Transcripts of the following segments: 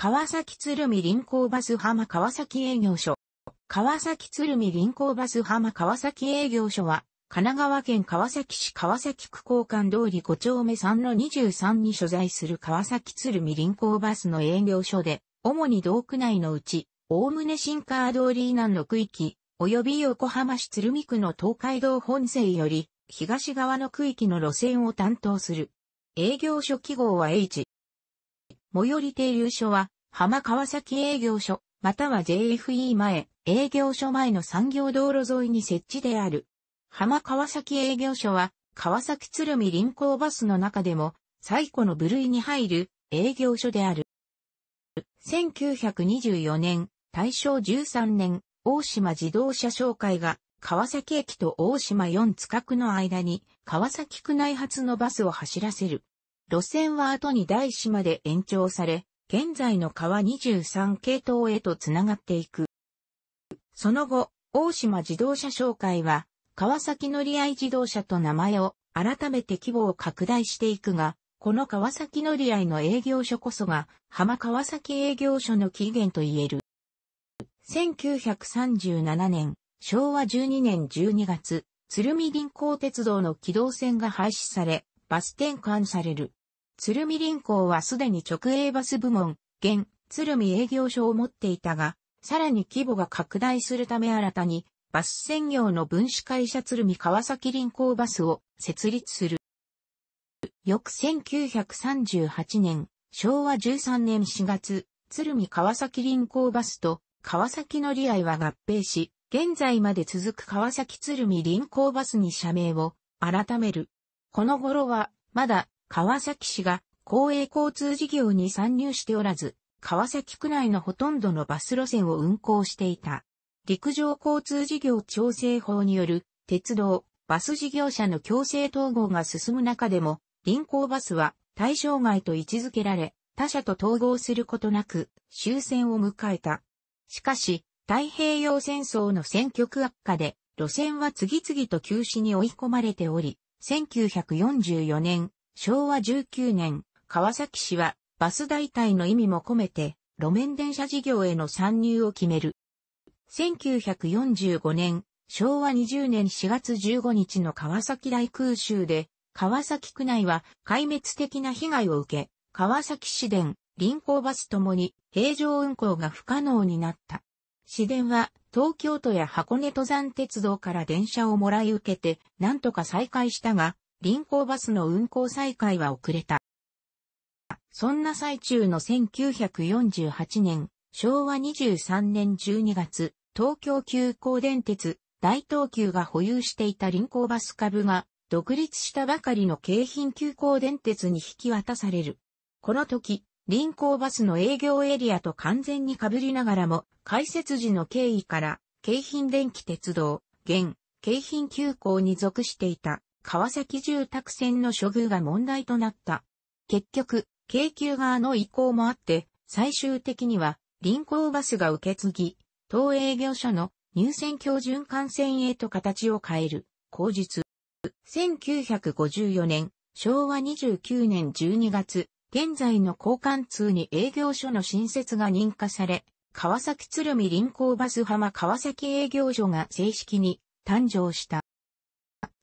川崎鶴見臨港バス浜川崎営業所。川崎鶴見臨港バス浜川崎営業所は、神奈川県川崎市川崎区交換通り5丁目3の23に所在する川崎鶴見臨港バスの営業所で、主に道区内のうち、おおむね新川通り以南の区域、及び横浜市鶴見区の東海道本線より、東側の区域の路線を担当する。営業所記号は H。最寄り停留所は、浜川崎営業所、または JFE 前、営業所前の産業道路沿いに設置である。浜川崎営業所は、川崎鶴見臨港バスの中でも、最古の部類に入る営業所である。1924年、大正13年、大島自動車商会が、川崎駅と大島4近くの間に、川崎区内発のバスを走らせる。路線は後に大師まで延長され、現在の川23系統へと繋がっていく。その後、大島自動車商会は、川崎乗り合い自動車と名前を改めて規模を拡大していくが、この川崎乗り合いの営業所こそが浜川崎営業所の起源と言える。1937年、昭和12年12月、鶴見銀行鉄道の軌道線が廃止され、バス転換される。鶴見林港はすでに直営バス部門、現、鶴見営業所を持っていたが、さらに規模が拡大するため新たに、バス専業の分子会社鶴見川崎臨港バスを設立する。翌1938年、昭和13年4月、鶴見川崎臨港バスと川崎乗り合いは合併し、現在まで続く川崎鶴見臨港バスに社名を改める。この頃は、まだ川崎市が公営交通事業に参入しておらず、川崎区内のほとんどのバス路線を運行していた。陸上交通事業調整法による鉄道、バス事業者の強制統合が進む中でも、臨港バスは対象外と位置づけられ、他社と統合することなく終戦を迎えた。しかし、太平洋戦争の戦局悪化で、路線は次々と休止に追い込まれており、1944年、昭和19年、川崎市はバス代替の意味も込めて、路面電車事業への参入を決める。1945年、昭和20年4月15日の川崎大空襲で、川崎区内は壊滅的な被害を受け、川崎市電、臨港バスともに平常運行が不可能になった。市電は東京都や箱根登山鉄道から電車をもらい受けて、なんとか再開したが、臨港バスの運行再開は遅れた。そんな最中の1948年、昭和23年12月、東京急行電鉄、大東急が保有していた臨港バス株が、独立したばかりの京浜急行電鉄に引き渡される。この時、臨港バスの営業エリアと完全に被りながらも、開設時の経緯から、京浜電気鉄道、現、京浜急行に属していた川崎住宅線の処遇が問題となった。結局、京急側の意向もあって、最終的には、臨港バスが受け継ぎ、当営業所の入線橋循環線へと形を変える、口実。1954年、昭和29年12月、現在の交換通に営業所の新設が認可され、川崎鶴見臨港バス浜川崎営業所が正式に誕生した。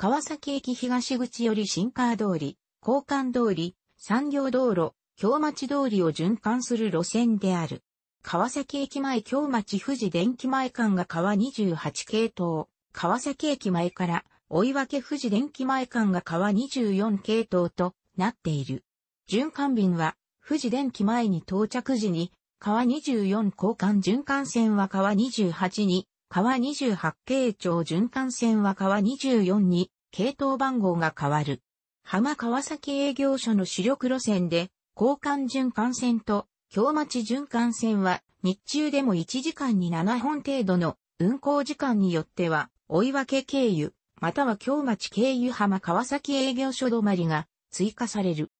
川崎駅東口より新川通り、交換通り、産業道路、京町通りを循環する路線である。川崎駅前京町富士電機前間が川28系統。川崎駅前から追分富士電機前間が川24系統となっている。循環便は富士電機前に到着時に川24交換循環線は川28に川28系町循環線は川24に系統番号が変わる。浜川崎営業所の主力路線で、交換循環線と京町循環線は日中でも1時間に7本程度の運行時間によっては、追分経由、または京町経由浜川崎営業所止まりが追加される。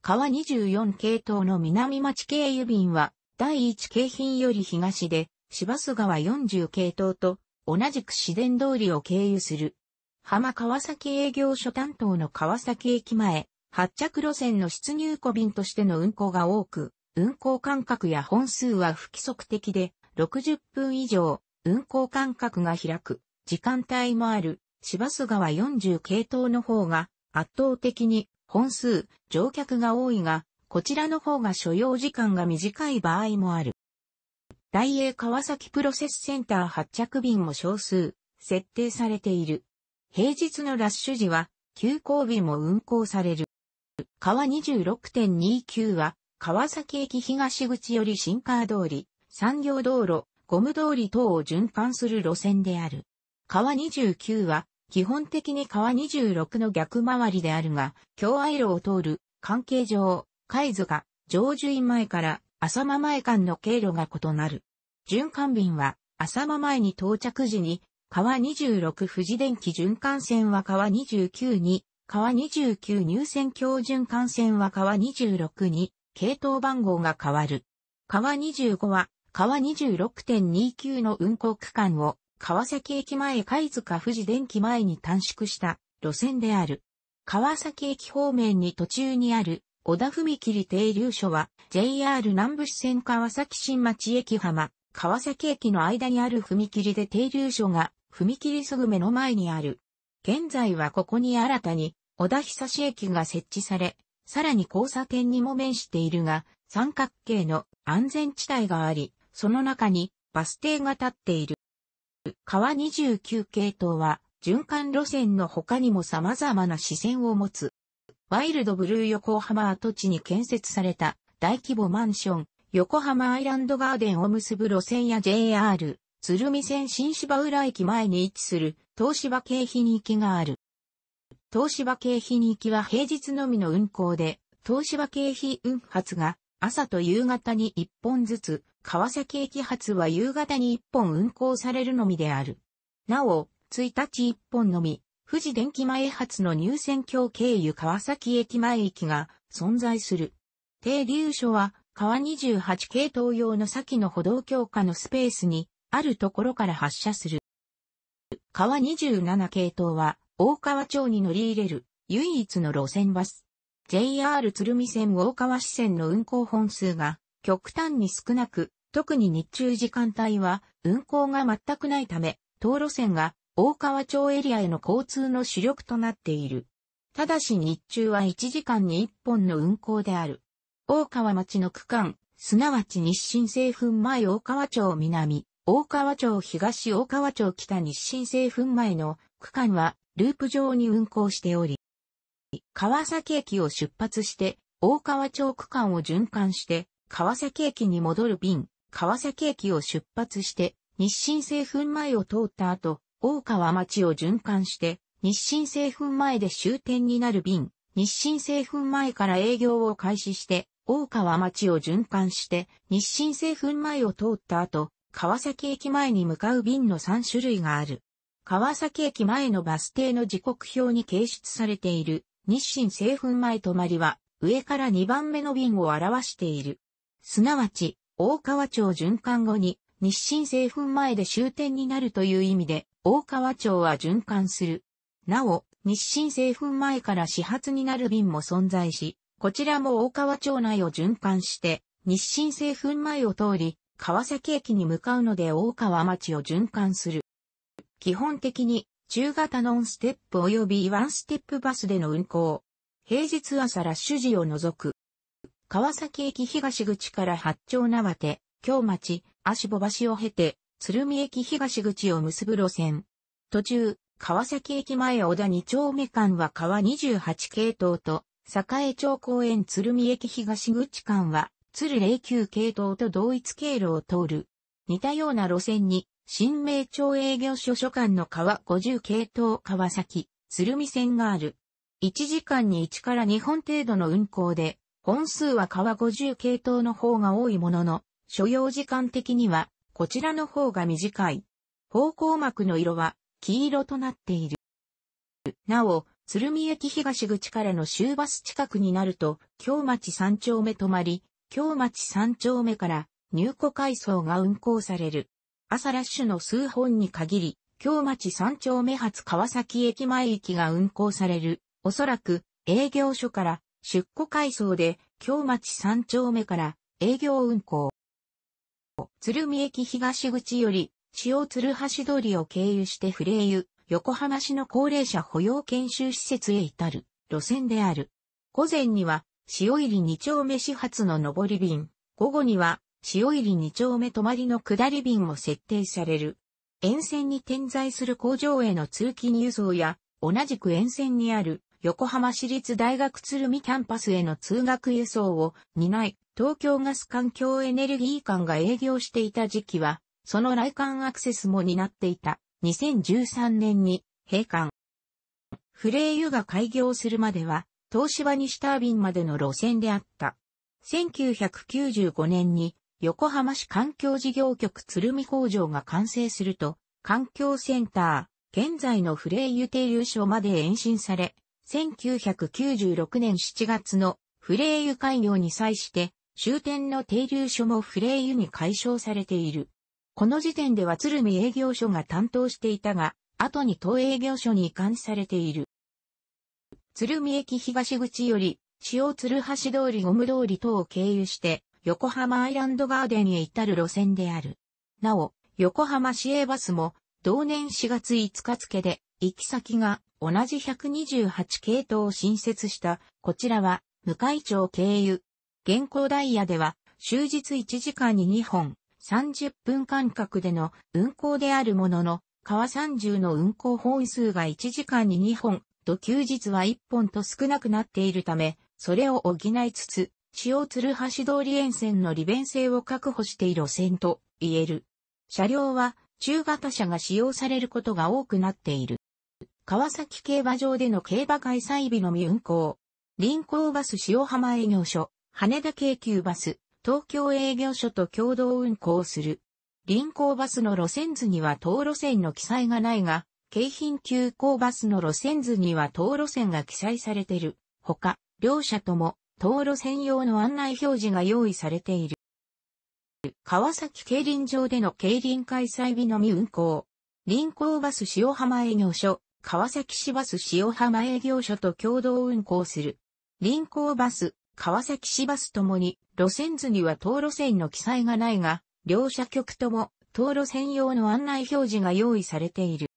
川24系統の南町経由便は、第1京浜より東で、芝須川40系統と同じく市電通りを経由する。浜川崎営業所担当の川崎駅前、発着路線の出入庫便としての運行が多く、運行間隔や本数は不規則的で、60分以上、運行間隔が開く、時間帯もある、芝須川40系統の方が、圧倒的に、本数、乗客が多いが、こちらの方が所要時間が短い場合もある。大英川崎プロセスセンター発着便も少数、設定されている。平日のラッシュ時は、急行日も運行される。川26.29は、川崎駅東口より新川通り、産業道路、ゴム通り等を循環する路線である。川29は、基本的に川26の逆回りであるが、京愛路を通る、関係上、海図が、上樹院前から浅間前間の経路が異なる。循環便は、浅間前に到着時に、川26富士電気循環線は川29に、川29入線橋循環線は川26に、系統番号が変わる。川25は、川26.29の運行区間を、川崎駅前貝塚富士電気前に短縮した路線である。川崎駅方面に途中にある小田踏切停留所は JR 南部支線川崎新町駅浜、川崎駅の間にある踏切で停留所が踏切すぐ目の前にある。現在はここに新たに小田久志駅が設置され、さらに交差点にも面しているが、三角形の安全地帯があり、その中にバス停が立っている。川29系統は循環路線の他にも様々な支線を持つ。ワイルドブルー横浜跡地に建設された大規模マンション、横浜アイランドガーデンを結ぶ路線や JR、鶴見線新芝浦駅前に位置する東芝京浜行きがある。東芝京浜行きは平日のみの運行で、東芝京浜運発が朝と夕方に1本ずつ、川崎駅発は夕方に1本運行されるのみである。なお、1日1本のみ、富士電機前発の入線橋経由川崎駅前駅が存在する。停留所は川28系統用の先の歩道強化のスペースにあるところから発射する。川27系統は大川町に乗り入れる唯一の路線バス。JR 鶴見線大川支線の運行本数が極端に少なく、特に日中時間帯は運行が全くないため、当路線が大川町エリアへの交通の主力となっている。ただし日中は1時間に1本の運行である。大川町の区間、すなわち日清製粉前大川町南、大川町東大川町北日清製粉前の区間はループ上に運行しており、川崎駅を出発して大川町区間を循環して川崎駅に戻る便、川崎駅を出発して日清製粉前を通った後、大川町を循環して、日清製粉前で終点になる便、日清製粉前から営業を開始して、大川町を循環して、日清製粉前を通った後、川崎駅前に向かう便の3種類がある。川崎駅前のバス停の時刻表に掲出されている日清製粉前止まりは上から2番目の便を表している。すなわち、大川町循環後に日清製粉前で終点になるという意味で、大川町は循環する。なお、日清製粉前から始発になる便も存在し、こちらも大川町内を循環して、日清製粉前を通り、川崎駅に向かうので大川町を循環する。基本的に、中型ノンステップ及びワンステップバスでの運行。平日朝ラッシュ時を除く。川崎駅東口から八丁縄手、京町、足ぼばしを経て、鶴見駅東口を結ぶ路線。途中、川崎駅前小田2丁目間は川28系統と、栄町公園鶴見駅東口間は、鶴09系統と同一経路を通る。似たような路線に、新名町営業所所間の川50系統川崎、鶴見線がある。1時間に1から2本程度の運行で、本数は川50系統の方が多いものの、所要時間的には、こちらの方が短い。方向膜の色は黄色となっている。なお、鶴見駅東口からの終バス近くになると、京町三丁目止まり、京町三丁目から入庫改装が運行される。朝ラッシュの数本に限り、京町三丁目発川崎駅前駅が運行される。おそらく営業所から出庫改装で京町三丁目から営業運行。鶴見駅東口より、塩鶴橋通りを経由してフレー横浜市の高齢者保養研修施設へ至る路線である。午前には、塩入り2丁目始発の上り便、午後には、塩入り2丁目泊まりの下り便も設定される。沿線に点在する工場への通勤輸送や、同じく沿線にある横浜市立大学鶴見キャンパスへの通学輸送を担い、東京ガス環境エネルギー館が営業していた時期は、その来館アクセスも担っていた2013年に閉館。フレイユが開業するまでは、東芝西タービンまでの路線であった。1995年に横浜市環境事業局鶴見工場が完成すると、環境センター、現在のフレイユ停留所まで延伸され、1996年7月のフレーユ開業に際して、終点の停留所もフレーユに解消されている。この時点では鶴見営業所が担当していたが、後に当営業所に移管されている。鶴見駅東口より、塩鶴橋通りゴム通り等を経由して、横浜アイランドガーデンへ至る路線である。なお、横浜市営バスも、同年4月5日付で、行き先が同じ128系統を新設した、こちらは、向井町経由。現行ダイヤでは、終日1時間に2本、30分間隔での運行であるものの、川30の運行本数が1時間に2本と休日は1本と少なくなっているため、それを補いつつ、塩鶴橋通り沿線の利便性を確保している路線と言える。車両は中型車が使用されることが多くなっている。川崎競馬場での競馬開催日のみ運行。臨港バス塩浜営業所、羽田京急バス、東京営業所と共同運行する。臨港バスの路線図には当路線の記載がないが、京浜急行バスの路線図には当路線が記載されている。ほか、両社とも、当路専用の案内表示が用意されている。川崎競輪場での競輪開催日のみ運行。臨港バス塩浜営業所、川崎市バス塩浜営業所と共同運行する。臨港バス、川崎市バスともに、路線図には当路線の記載がないが、両社局とも、当路専用の案内表示が用意されている。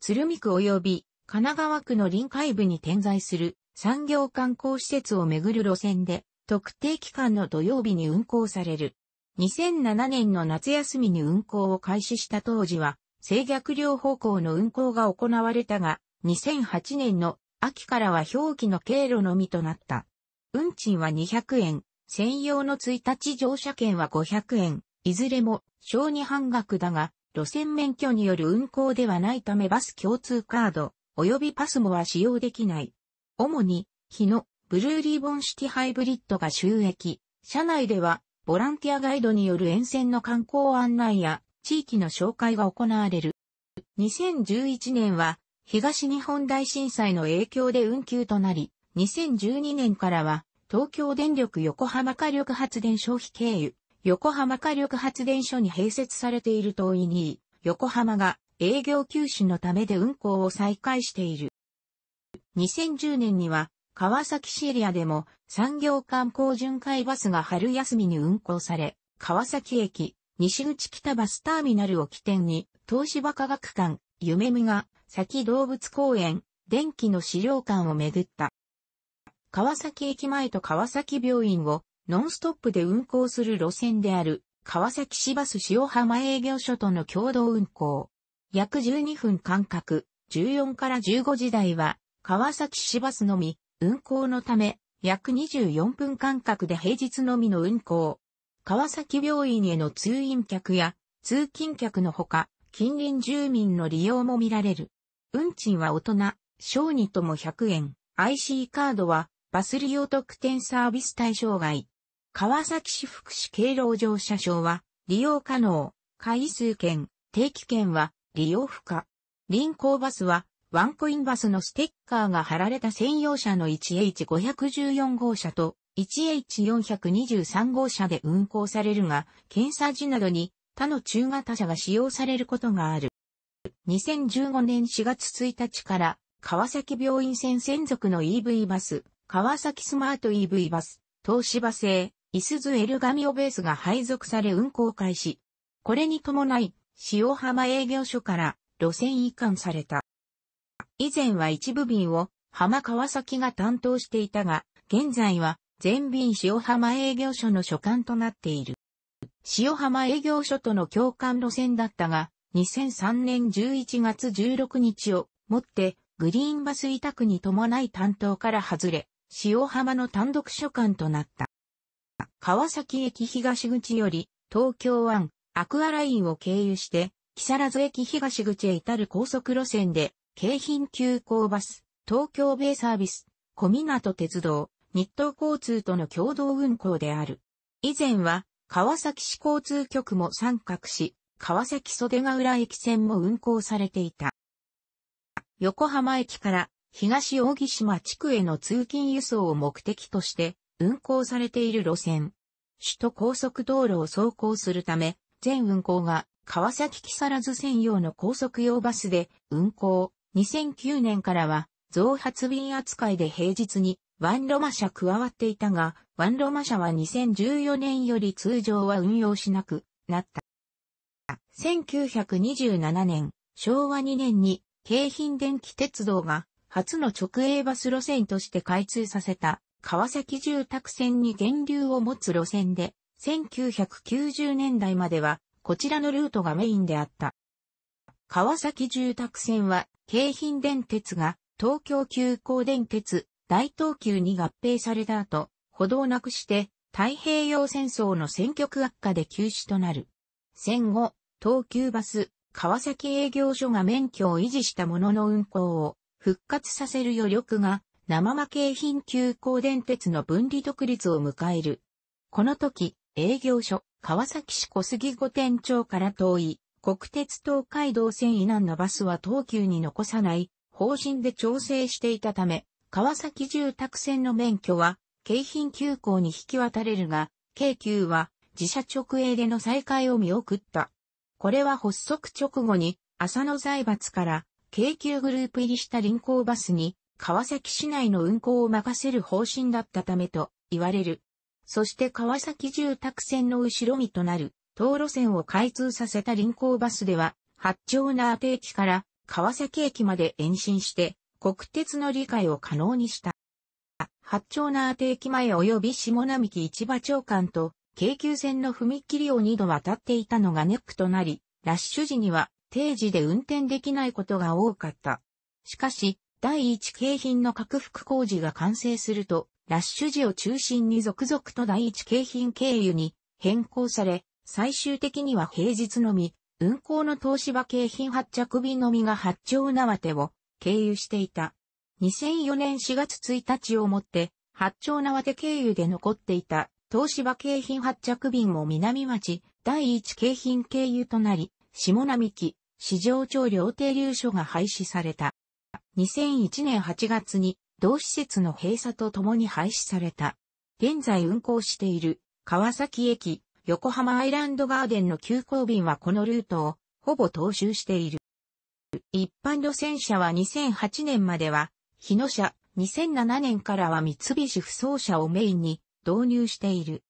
鶴見区及び神奈川区の臨海部に点在する産業観光施設をめぐる路線で特定期間の土曜日に運行される。2007年の夏休みに運行を開始した当時は制逆両方向の運行が行われたが、2008年の秋からは表記の経路のみとなった。運賃は200円、専用の1日乗車券は500円、いずれも小児半額だが、路線免許による運行ではないためバス共通カード、及びパスモは使用できない。主に、日のブルーリーボンシティハイブリッドが収益。車内では、ボランティアガイドによる沿線の観光案内や、地域の紹介が行われる。2011年は東日本大震災の影響で運休となり、2012年からは東京電力横浜火力発電消費経由、横浜火力発電所に併設されていると、イニ横浜が営業休止のためで運行を再開している。2010年には川崎市エリアでも産業観光巡回バスが春休みに運行され、川崎駅、西口北バスターミナルを起点に、東芝科学館、夢見が、先動物公園、電気の資料館を巡った。川崎駅前と川崎病院を、ノンストップで運行する路線である、川崎市バス塩浜営業所との共同運行。約12分間隔、14から15時台は、川崎市バスのみ、運行のため、約24分間隔で平日のみの運行。川崎病院への通院客や通勤客のほか、近隣住民の利用も見られる。運賃は大人、小児とも100円、IC カードはバス利用特典サービス対象外。川崎市福祉経路乗車証は利用可能、回数券、定期券は利用不可。臨港バスはワンコインバスのステッカーが貼られた専用車の 1H514 号車と 1H423 号車で運行されるが、検査時などに他の中型車が使用されることがある。2015年4月1日から、川崎病院線専属の EV バス、川崎スマート EV バス、東芝製、イスズエルガミオベースが配属され運行開始。これに伴い、塩浜営業所から路線移管された。以前は一部便を浜川崎が担当していたが、現在は全便塩浜営業所の所管となっている。塩浜営業所との共感路線だったが、2003年11月16日をもってグリーンバス委託に伴い担当から外れ、塩浜の単独所管となった。川崎駅東口より東京湾アクアラインを経由して、木更津駅東口へ至る高速路線で、京浜急行バス、東京ベイサービス、小港鉄道、日東交通との共同運行である。以前は、川崎市交通局も参画し、川崎袖ヶ浦駅線も運行されていた。横浜駅から東大木島地区への通勤輸送を目的として運行されている路線。首都高速道路を走行するため、全運行が川崎木更津専用の高速用バスで運行。2009年からは増発便扱いで平日にワンロマ社加わっていたが、ワンロマ社は2014年より通常は運用しなくなった。1927年、昭和2年に、京浜電気鉄道が初の直営バス路線として開通させた川崎住宅線に源流を持つ路線で、1990年代まではこちらのルートがメインであった。川崎住宅線は京浜電鉄が東京急行電鉄、大東急に合併された後、歩道なくして太平洋戦争の戦局悪化で休止となる。戦後、東急バス、川崎営業所が免許を維持したものの運行を復活させる余力が生間京浜急行電鉄の分離独立を迎える。この時、営業所、川崎市小杉御殿町から遠い、国鉄東海道線以南のバスは東急に残さない、方針で調整していたため、川崎住宅線の免許は、京浜急行に引き渡れるが、京急は自社直営での再開を見送った。これは発足直後に、浅野財閥から、京急グループ入りした臨港バスに、川崎市内の運行を任せる方針だったためと言われる。そして川崎住宅線の後ろ身となる、道路線を開通させた臨港バスでは、八丁な当て駅から川崎駅まで延伸して、国鉄の理解を可能にした。八丁な定駅前及び下並木市場長官と、京急線の踏切を二度渡っていたのがネックとなり、ラッシュ時には定時で運転できないことが多かった。しかし、第一京浜の拡幅工事が完成すると、ラッシュ時を中心に続々と第一京浜経由に変更され、最終的には平日のみ、運行の東芝京浜発着便のみが八丁縄手を経由していた。2004年4月1日をもって、八丁縄手経由で残っていた東芝京浜発着便も南町第一京浜経由となり、下並木、市場町料停留所が廃止された。2001年8月に同施設の閉鎖とともに廃止された。現在運行している川崎駅、横浜アイランドガーデンの急行便はこのルートをほぼ踏襲している。一般路線車は2008年までは、日野車、2007年からは三菱不走車をメインに導入している。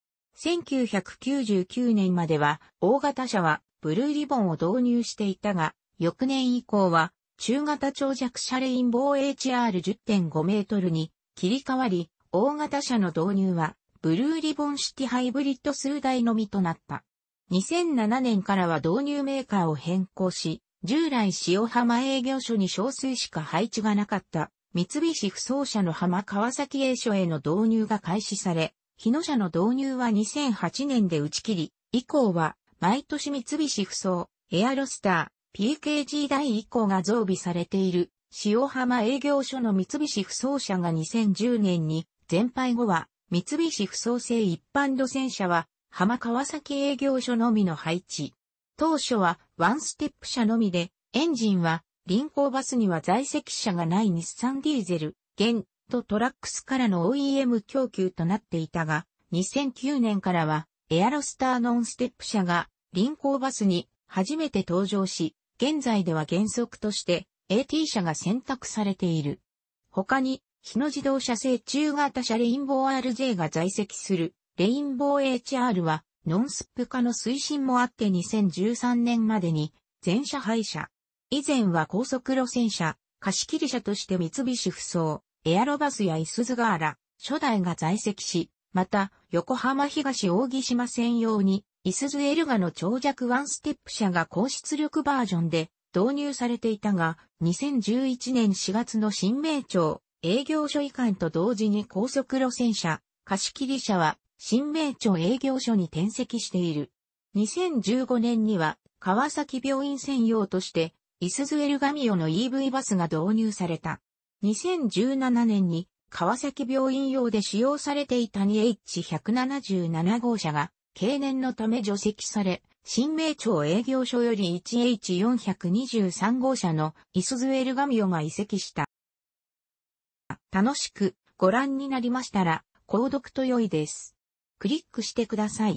1999年までは、大型車はブルーリボンを導入していたが、翌年以降は、中型長尺車レインボー HR10.5 メートルに切り替わり、大型車の導入は、ブルーリボンシティハイブリッド数台のみとなった。2007年からは導入メーカーを変更し、従来塩浜営業所に少数しか配置がなかった三菱不走車の浜川崎営所への導入が開始され、日野車の導入は2008年で打ち切り、以降は毎年三菱不走、エアロスター、PKG 第1項が増備されている塩浜営業所の三菱不走車が2010年に全廃後は三菱不走製一般路線車は浜川崎営業所のみの配置。当初はワンステップ車のみで、エンジンは臨行バスには在籍車がない日産ディーゼル、現とトラックスからの OEM 供給となっていたが、2009年からはエアロスターノンステップ車が臨行バスに初めて登場し、現在では原則として AT 車が選択されている。他に、日野自動車製中型車レインボー RJ が在籍するレインボー HR はノンスップ化の推進もあって2013年までに全車廃車。以前は高速路線車、貸切車として三菱不走、エアロバスやイスズガーラ、初代が在籍し、また、横浜東扇島専用に、イスズエルガの長尺ワンステップ車が高出力バージョンで導入されていたが、2011年4月の新名庁営業所移管と同時に高速路線車、貸切車は新名町営業所に転籍している。2015年には川崎病院専用として、イスズエルガミオの EV バスが導入された。2017年に川崎病院用で使用されていた 2H177 号車が経年のため除籍され、新名町営業所より 1H423 号車のイスズエルガミオが移籍した。楽しくご覧になりましたら、購読と良いです。クリックしてください。